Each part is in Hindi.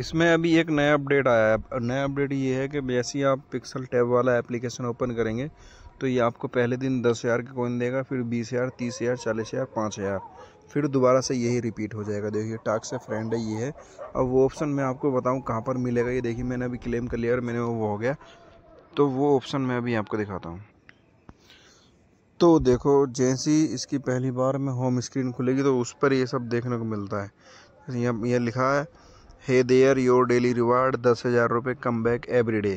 इसमें अभी एक नया अपडेट आया है नया अपडेट ये है कि जैसे ही आप पिक्सल टैब वाला एप्लीकेशन ओपन करेंगे तो ये आपको पहले दिन दस हज़ार के कोइन देगा फिर बीस हज़ार तीस हज़ार चालीस हज़ार पाँच हज़ार फिर दोबारा से यही रिपीट हो जाएगा देखिए टाक से फ्रेंड है ये है अब वो ऑप्शन मैं आपको बताऊँ कहाँ पर मिलेगा ये देखिए मैंने अभी क्लेम कर लिया और मैंने वो हो गया तो वो ऑप्शन मैं अभी आपको दिखाता हूँ तो देखो जैसी इसकी पहली बार में होम स्क्रीन खुलेगी तो उस पर ये सब देखने को मिलता है यहाँ यह लिखा है है देयर योर डेली रिवार्ड दस हज़ार रुपये कम बैक एवरी डे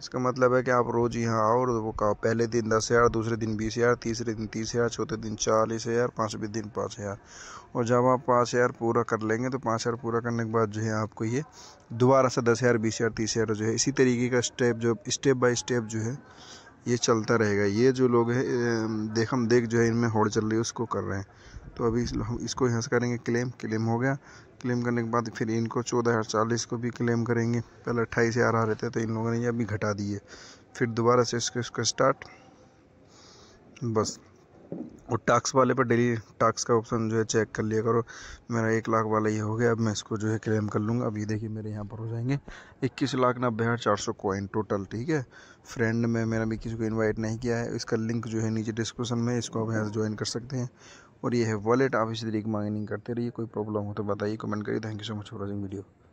इसका मतलब है कि आप रोज़ यहाँ आओ और वो कहो पहले दिन दस हज़ार दूसरे दिन बीस हज़ार तीसरे दिन तीस हज़ार चौथे दिन चालीस हज़ार पाँचवें दिन पाँच हज़ार और जब आप पाँच हज़ार पूरा कर लेंगे तो पाँच हज़ार पूरा करने के बाद जो है आपको ये दोबारा से दस हज़ार बीस हज़ार तीस हज़ार जो है इसी तरीके का स्टेप जो स्टेप बाई स्टेप जो है ये चलता रहेगा ये जो लोग हैं देखम देख जो है इनमें होड़ चल रही है उसको कर रहे हैं तो अभी हम इसको यहाँ से करेंगे क्लेम क्लेम हो गया क्लेम करने के बाद फिर इनको चौदह हज़ार चालीस को भी क्लेम करेंगे पहले अट्ठाईस हज़ार आ रहे थे तो इन लोगों ने ये अभी घटा दिए फिर दोबारा से इसको इसका स्टार्ट बस और टास्क वाले पर डेली टैक्स का ऑप्शन जो है चेक कर लिया करो मेरा एक लाख वाला ये हो गया अब मैं इसको जो है क्लेम कर लूँगा अब ये देखिए मेरे यहाँ पर हो जाएंगे इक्कीस लाख नब्बे हज़ार चार सौ कॉइन टोटल ठीक है फ्रेंड में मेरा भी किसी को इनवाइट नहीं किया है इसका लिंक जो है नीचे डिस्क्रिप्शन में इसको आप यहाँ ज्वाइन कर सकते हैं और ये है वॉलेट आप इसी तरीके मांगनिंग करते रहिए कोई प्रॉब्लम हो तो बताइए कमेंट करिए thank you so much for watching video